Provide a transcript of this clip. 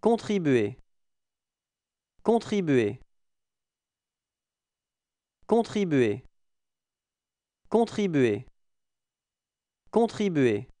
Contribuer. Contribuer. Contribuer. Contribuer. Contribuer.